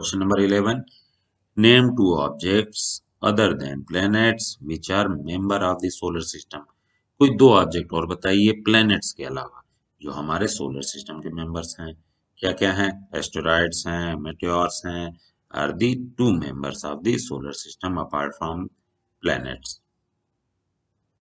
question number eleven name two objects other than planets which are member of the solar कोई दो object और बताइए planets के अलावा जो हमारे सोलर सिस्टम के मेंबर्स हैं क्या क्या हैं एस्टोराइड्स हैं मेटेओर्स हैं are the two members of दोलर solar system apart from planets